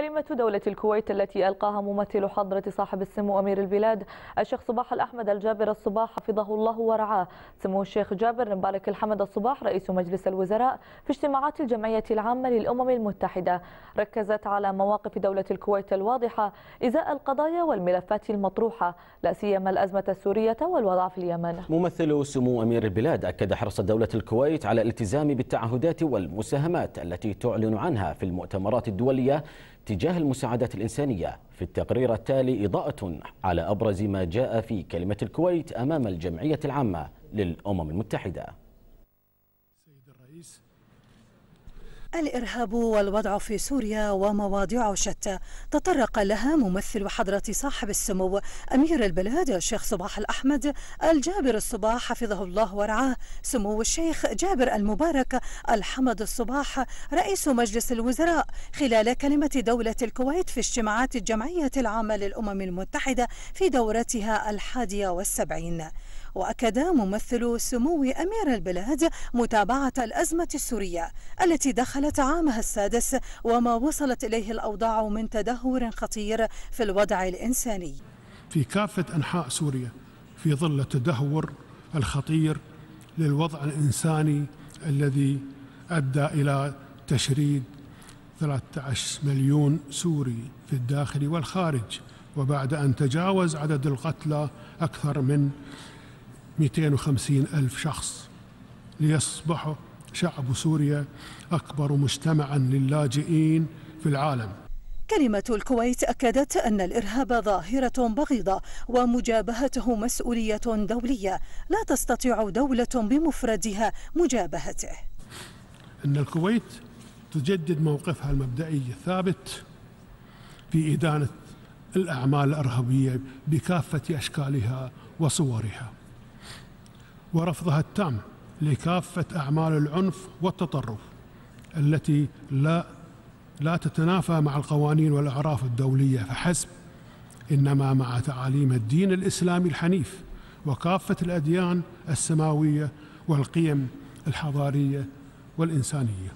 كلمة دولة الكويت التي ألقاها ممثل حضرة صاحب السمو أمير البلاد الشيخ صباح الأحمد الجابر الصباح حفظه الله ورعاه سمو الشيخ جابر مبارك الحمد الصباح رئيس مجلس الوزراء في اجتماعات الجمعية العامة للأمم المتحدة ركزت على مواقف دولة الكويت الواضحة إزاء القضايا والملفات المطروحة لا سيما الأزمة السورية والوضع في اليمن ممثل سمو أمير البلاد أكد حرص دولة الكويت على الالتزام بالتعهدات والمساهمات التي تعلن عنها في المؤتمرات الدولية تجاه المساعدات الإنسانية في التقرير التالي إضاءة على أبرز ما جاء في كلمة الكويت أمام الجمعية العامة للأمم المتحدة الإرهاب والوضع في سوريا ومواضيع شتى تطرق لها ممثل حضرة صاحب السمو أمير البلاد الشيخ صباح الأحمد الجابر الصباح حفظه الله ورعاه سمو الشيخ جابر المبارك الحمد الصباح رئيس مجلس الوزراء خلال كلمة دولة الكويت في اجتماعات الجمعية العامة للأمم المتحدة في دورتها الحادية والسبعين وأكد ممثل سمو أمير البلاد متابعة الأزمة السورية التي دخلت عامها السادس وما وصلت إليه الأوضاع من تدهور خطير في الوضع الإنساني في كافة أنحاء سوريا في ظل التدهور الخطير للوضع الإنساني الذي أدى إلى تشريد 13 مليون سوري في الداخل والخارج وبعد أن تجاوز عدد القتلى أكثر من 250 ألف شخص ليصبح شعب سوريا أكبر مجتمعا للاجئين في العالم كلمة الكويت أكدت أن الإرهاب ظاهرة بغيضة ومجابهته مسؤولية دولية لا تستطيع دولة بمفردها مجابهته أن الكويت تجدد موقفها المبدئي الثابت في إدانة الأعمال الإرهابية بكافة أشكالها وصورها ورفضها التام لكافة أعمال العنف والتطرف التي لا لا تتنافى مع القوانين والأعراف الدولية فحسب إنما مع تعاليم الدين الإسلامي الحنيف وكافة الأديان السماوية والقيم الحضارية والإنسانية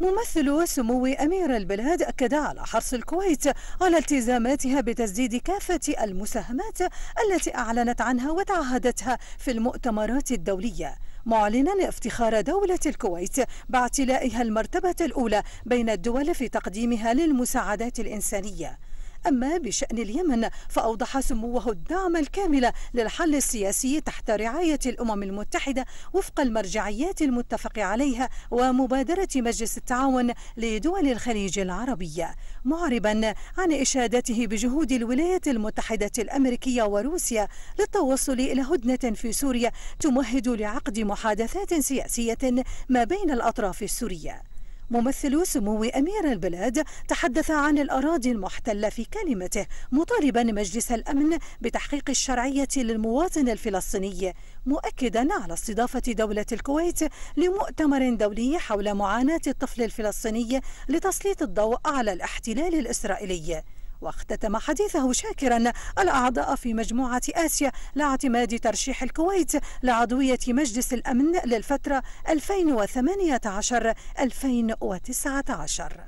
ممثل سمو أمير البلاد أكد على حرص الكويت على التزاماتها بتسديد كافة المساهمات التي أعلنت عنها وتعهدتها في المؤتمرات الدولية معلنا افتخار دولة الكويت باعتلائها المرتبة الأولى بين الدول في تقديمها للمساعدات الإنسانية أما بشأن اليمن فأوضح سموه الدعم الكامل للحل السياسي تحت رعاية الأمم المتحدة وفق المرجعيات المتفق عليها ومبادرة مجلس التعاون لدول الخليج العربية معربا عن إشادته بجهود الولايات المتحدة الأمريكية وروسيا للتوصل إلى هدنة في سوريا تمهد لعقد محادثات سياسية ما بين الأطراف السورية ممثل سمو أمير البلاد تحدث عن الأراضي المحتلة في كلمته مطالبا مجلس الأمن بتحقيق الشرعية للمواطن الفلسطيني مؤكدا على استضافة دولة الكويت لمؤتمر دولي حول معاناة الطفل الفلسطيني لتسليط الضوء على الاحتلال الإسرائيلي واختتم حديثه شاكرا الأعضاء في مجموعة آسيا لاعتماد ترشيح الكويت لعضوية مجلس الأمن للفترة 2018 2019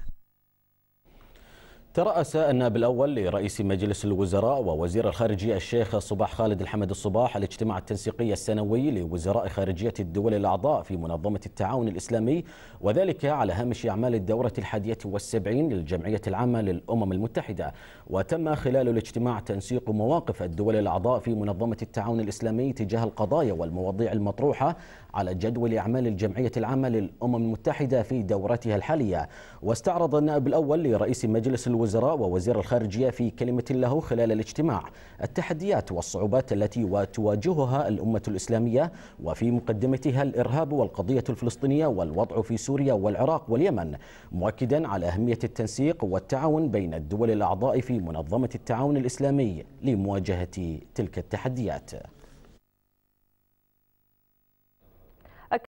ترأس النائب الأول لرئيس مجلس الوزراء ووزير الخارجية الشيخ صباح خالد الحمد الصباح الاجتماع التنسيقي السنوي لوزراء خارجية الدول الأعضاء في منظمة التعاون الإسلامي وذلك على هامش أعمال الدورة الحادية والسبعين للجمعية العامة للأمم المتحدة وتم خلال الاجتماع تنسيق مواقف الدول الأعضاء في منظمة التعاون الإسلامي تجاه القضايا والمواضيع المطروحة على جدول أعمال الجمعية العامة للأمم المتحدة في دورتها الحالية واستعرض النائب الأول لرئيس مجلس الوزراء الوزراء ووزير الخارجية في كلمة له خلال الاجتماع التحديات والصعوبات التي تواجهها الأمة الإسلامية وفي مقدمتها الإرهاب والقضية الفلسطينية والوضع في سوريا والعراق واليمن مؤكدا على أهمية التنسيق والتعاون بين الدول الأعضاء في منظمة التعاون الإسلامي لمواجهة تلك التحديات